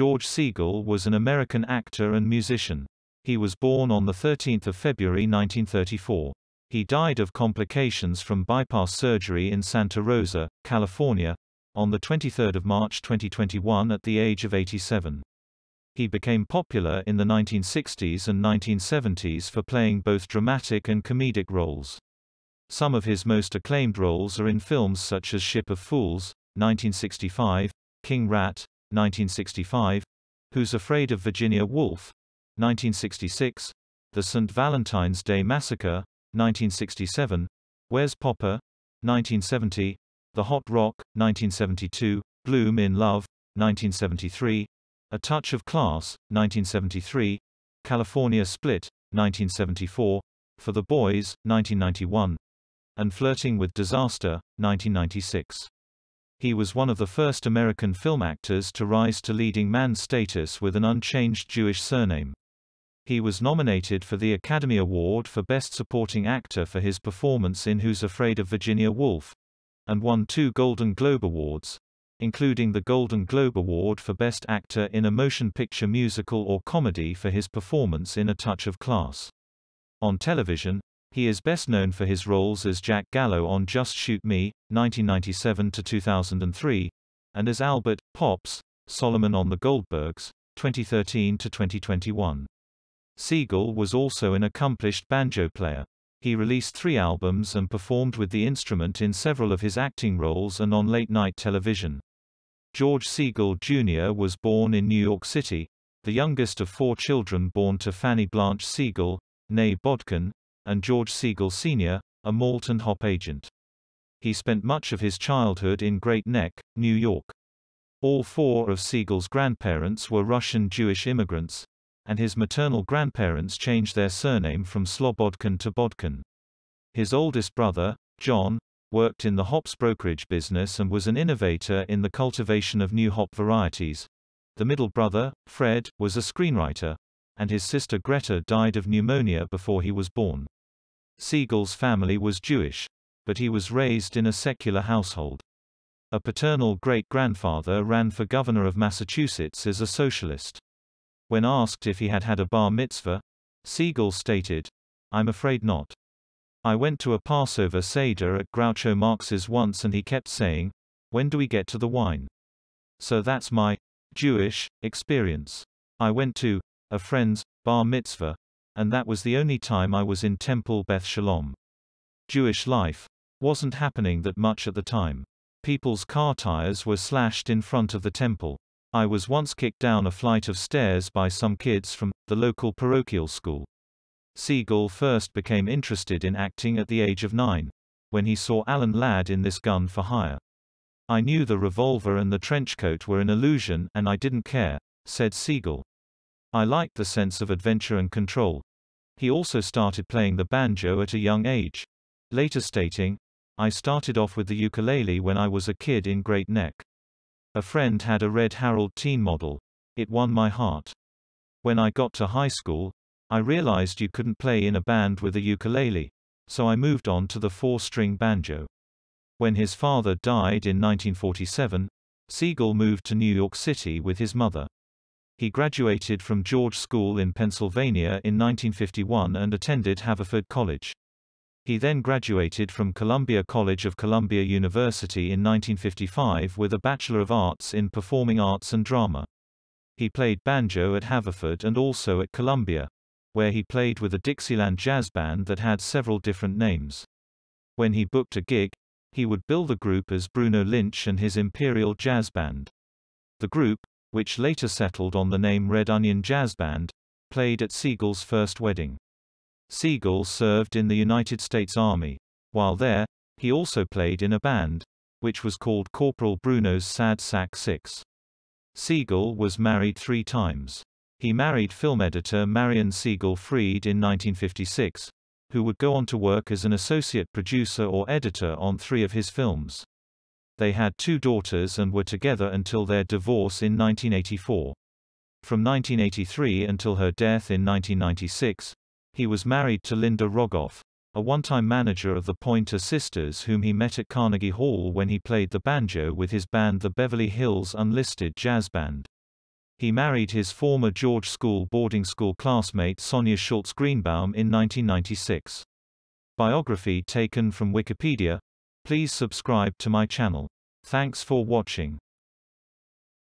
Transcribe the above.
George Siegel was an American actor and musician. He was born on 13 February 1934. He died of complications from bypass surgery in Santa Rosa, California, on 23 March 2021 at the age of 87. He became popular in the 1960s and 1970s for playing both dramatic and comedic roles. Some of his most acclaimed roles are in films such as Ship of Fools, 1965, King Rat, 1965, Who's Afraid of Virginia Woolf, 1966, The St. Valentine's Day Massacre, 1967, Where's Popper, 1970, The Hot Rock, 1972, Bloom in Love, 1973, A Touch of Class, 1973, California Split, 1974, For the Boys, 1991, and Flirting with Disaster, 1996. He was one of the first American film actors to rise to leading man status with an unchanged Jewish surname. He was nominated for the Academy Award for Best Supporting Actor for his performance in Who's Afraid of Virginia Woolf, and won two Golden Globe Awards, including the Golden Globe Award for Best Actor in a Motion Picture Musical or Comedy for his performance in A Touch of Class. On television, he is best known for his roles as Jack Gallo on Just Shoot Me, 1997 to 2003, and as Albert Pops Solomon on the Goldbergs, 2013 to 2021. Siegel was also an accomplished banjo player. He released three albums and performed with the instrument in several of his acting roles and on late-night television. George Siegel Jr. was born in New York City, the youngest of four children born to Fanny Blanche Siegel, née Bodkin, and George Siegel Sr., a malt and hop agent. He spent much of his childhood in Great Neck, New York. All four of Siegel's grandparents were Russian Jewish immigrants, and his maternal grandparents changed their surname from Slobodkin to Bodkin. His oldest brother, John, worked in the hops brokerage business and was an innovator in the cultivation of new hop varieties. The middle brother, Fred, was a screenwriter, and his sister Greta died of pneumonia before he was born. Siegel's family was Jewish, but he was raised in a secular household. A paternal great-grandfather ran for governor of Massachusetts as a socialist. When asked if he had had a bar mitzvah, Siegel stated, I'm afraid not. I went to a Passover Seder at Groucho Marx's once and he kept saying, when do we get to the wine? So that's my Jewish experience. I went to a friend's bar mitzvah, and that was the only time I was in Temple Beth Shalom. Jewish life wasn't happening that much at the time. People's car tires were slashed in front of the temple. I was once kicked down a flight of stairs by some kids from the local parochial school. Siegel first became interested in acting at the age of nine, when he saw Alan Ladd in This Gun for Hire. I knew the revolver and the trench coat were an illusion and I didn't care, said Siegel. I liked the sense of adventure and control. He also started playing the banjo at a young age. Later stating, I started off with the ukulele when I was a kid in Great Neck. A friend had a Red Harold teen model. It won my heart. When I got to high school, I realized you couldn't play in a band with a ukulele, so I moved on to the four string banjo. When his father died in 1947, Siegel moved to New York City with his mother. He graduated from George School in Pennsylvania in 1951 and attended Haverford College. He then graduated from Columbia College of Columbia University in 1955 with a Bachelor of Arts in Performing Arts and Drama. He played banjo at Haverford and also at Columbia, where he played with a Dixieland jazz band that had several different names. When he booked a gig, he would bill the group as Bruno Lynch and his Imperial Jazz Band. The group, which later settled on the name Red Onion Jazz Band, played at Siegel's first wedding. Siegel served in the United States Army. While there, he also played in a band, which was called Corporal Bruno's Sad Sack 6. Siegel was married three times. He married film editor Marion Siegel Fried in 1956, who would go on to work as an associate producer or editor on three of his films. They had two daughters and were together until their divorce in 1984. From 1983 until her death in 1996, he was married to Linda Rogoff, a one-time manager of the Pointer Sisters whom he met at Carnegie Hall when he played the banjo with his band the Beverly Hills Unlisted Jazz Band. He married his former George School boarding school classmate Sonia Schultz Greenbaum in 1996. Biography taken from Wikipedia Please subscribe to my channel. Thanks for watching.